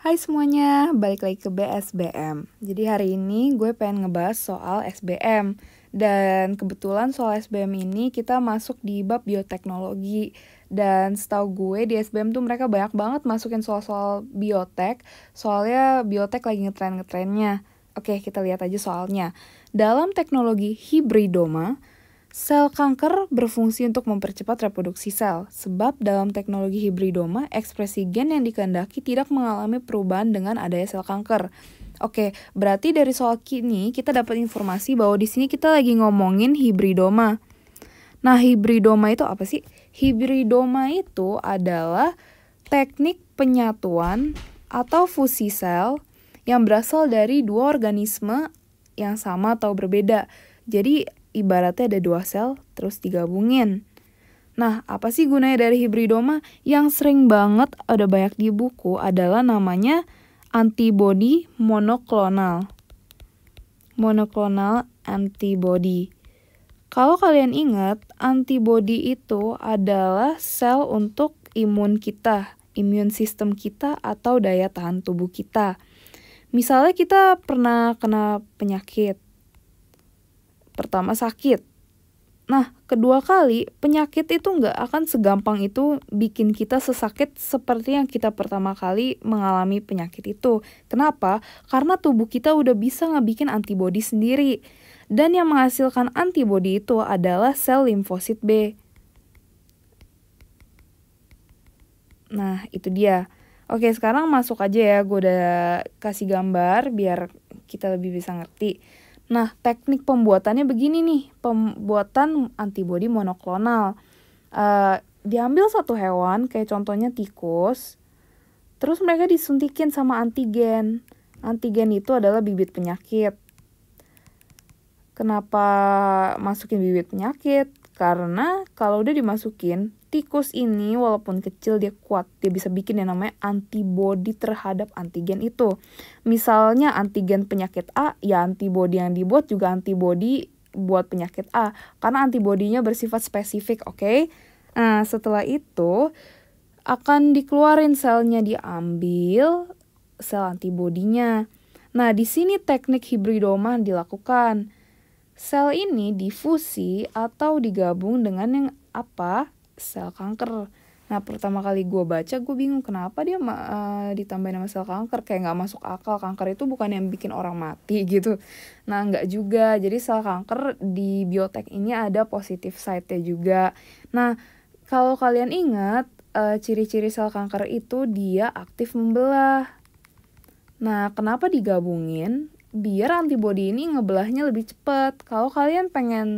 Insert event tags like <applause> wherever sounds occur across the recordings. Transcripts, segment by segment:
Hai semuanya, balik lagi ke BSBM. Jadi hari ini gue pengen ngebahas soal SBM. Dan kebetulan soal SBM ini kita masuk di bab bioteknologi. Dan setahu gue di SBM tuh mereka banyak banget masukin soal-soal biotek. Soalnya biotek lagi ngetren-ngetrennya. Oke, kita lihat aja soalnya. Dalam teknologi hibridoma, Sel kanker berfungsi untuk mempercepat reproduksi sel, sebab dalam teknologi hibridoma, ekspresi gen yang dikehendaki tidak mengalami perubahan dengan adanya sel kanker. Oke, berarti dari soal kini kita dapat informasi bahwa di sini kita lagi ngomongin hibridoma. Nah, hibridoma itu apa sih? Hibridoma itu adalah teknik penyatuan atau fusi sel yang berasal dari dua organisme yang sama atau berbeda. Jadi ibaratnya ada dua sel terus digabungin. Nah, apa sih gunanya dari hibridoma? Yang sering banget ada banyak di buku adalah namanya antibody monoklonal. Monoklonal antibody. Kalau kalian ingat, antibody itu adalah sel untuk imun kita, imun sistem kita atau daya tahan tubuh kita. Misalnya kita pernah kena penyakit, Pertama sakit. Nah, kedua kali penyakit itu nggak akan segampang itu bikin kita sesakit seperti yang kita pertama kali mengalami penyakit itu. Kenapa? Karena tubuh kita udah bisa ngebikin antibodi sendiri. Dan yang menghasilkan antibodi itu adalah sel limfosit B. Nah, itu dia. Oke, sekarang masuk aja ya. Gue udah kasih gambar biar kita lebih bisa ngerti. Nah, teknik pembuatannya begini nih, pembuatan antibodi monoklonal. Uh, diambil satu hewan, kayak contohnya tikus, terus mereka disuntikin sama antigen. Antigen itu adalah bibit penyakit. Kenapa masukin bibit penyakit? Karena kalau udah dimasukin, tikus ini walaupun kecil dia kuat, dia bisa bikin yang namanya antibodi terhadap antigen itu. Misalnya antigen penyakit A, ya antibodi yang dibuat juga antibodi buat penyakit A karena antibodinya bersifat spesifik, oke? Okay? Nah, setelah itu akan dikeluarin selnya diambil sel antibodinya. Nah, di sini teknik hibridoma dilakukan Sel ini difusi atau digabung dengan yang apa? Sel kanker. Nah pertama kali gue baca gue bingung kenapa dia uh, ditambahin nama sel kanker kayak nggak masuk akal kanker itu bukan yang bikin orang mati <laughs> gitu. Nah nggak juga jadi sel kanker di biotek ini ada positif side-nya juga. Nah kalau kalian ingat eh, ciri-ciri uh, sel kanker itu dia aktif membelah. Nah, kenapa digabungin? biar antibody ini ngebelahnya lebih cepat. Kalau kalian pengen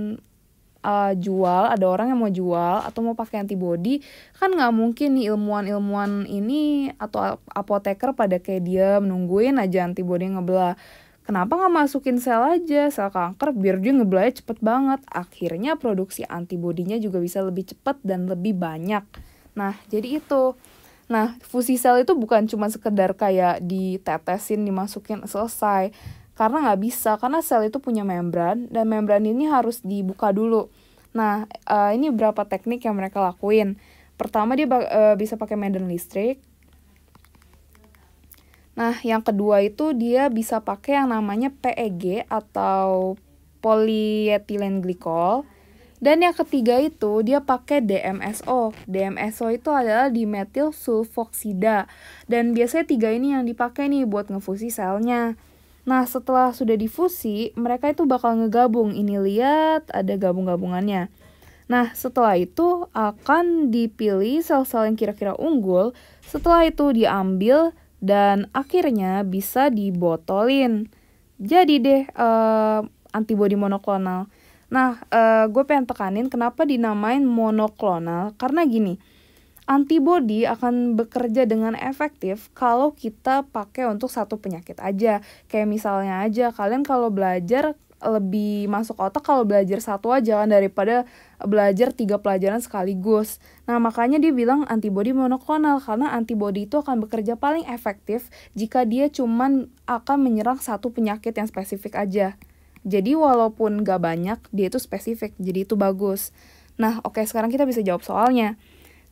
uh, jual, ada orang yang mau jual atau mau pakai antibody, kan nggak mungkin nih ilmuwan-ilmuwan ini atau apoteker pada kayak dia menungguin aja antibody ngebelah. Kenapa nggak masukin sel aja, sel kanker biar dia ngebelahnya cepet banget. Akhirnya produksi antibodinya juga bisa lebih cepet dan lebih banyak. Nah, jadi itu. Nah, fusi sel itu bukan cuma sekedar kayak ditetesin, dimasukin, selesai karena nggak bisa, karena sel itu punya membran dan membran ini harus dibuka dulu. Nah, uh, ini beberapa teknik yang mereka lakuin. Pertama dia uh, bisa pakai medan listrik. Nah, yang kedua itu dia bisa pakai yang namanya PEG atau polyethylene glycol. Dan yang ketiga itu dia pakai DMSO. DMSO itu adalah dimetil sulfoxida. Dan biasanya tiga ini yang dipakai nih buat ngefusi selnya. Nah, setelah sudah difusi, mereka itu bakal ngegabung. Ini lihat, ada gabung-gabungannya. Nah, setelah itu akan dipilih sel-sel yang kira-kira unggul. Setelah itu diambil dan akhirnya bisa dibotolin. Jadi deh uh, antibodi monoklonal. Nah, uh, gue pengen tekanin kenapa dinamain monoklonal karena gini antibody akan bekerja dengan efektif kalau kita pakai untuk satu penyakit aja. Kayak misalnya aja kalian kalau belajar lebih masuk otak kalau belajar satu aja kan daripada belajar tiga pelajaran sekaligus. Nah, makanya dia bilang antibody monoklonal karena antibody itu akan bekerja paling efektif jika dia cuman akan menyerang satu penyakit yang spesifik aja. Jadi walaupun gak banyak, dia itu spesifik, jadi itu bagus. Nah, oke okay, sekarang kita bisa jawab soalnya.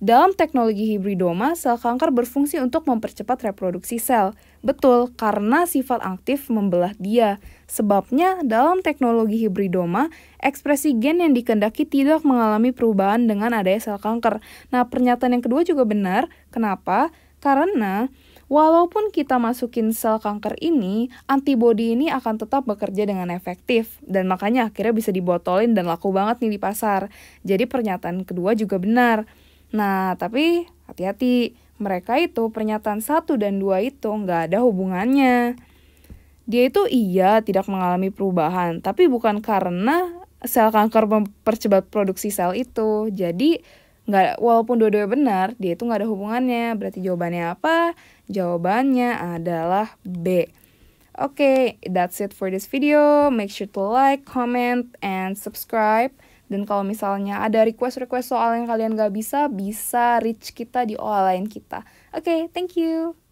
Dalam teknologi hibridoma, sel kanker berfungsi untuk mempercepat reproduksi sel. Betul, karena sifat aktif membelah dia. Sebabnya, dalam teknologi hibridoma, ekspresi gen yang dikendaki tidak mengalami perubahan dengan adanya sel kanker. Nah, pernyataan yang kedua juga benar. Kenapa? Karena Walaupun kita masukin sel kanker ini, antibodi ini akan tetap bekerja dengan efektif. Dan makanya akhirnya bisa dibotolin dan laku banget nih di pasar. Jadi pernyataan kedua juga benar. Nah, tapi hati-hati, mereka itu pernyataan satu dan dua itu nggak ada hubungannya. Dia itu iya tidak mengalami perubahan, tapi bukan karena sel kanker mempercepat produksi sel itu. Jadi nggak walaupun dua-dua benar, dia itu nggak ada hubungannya. Berarti jawabannya apa? Jawabannya adalah B. Oke, okay, that's it for this video. Make sure to like, comment, and subscribe. Dan kalau misalnya ada request-request soal yang kalian gak bisa, bisa reach kita di online lain kita. Oke, okay, thank you.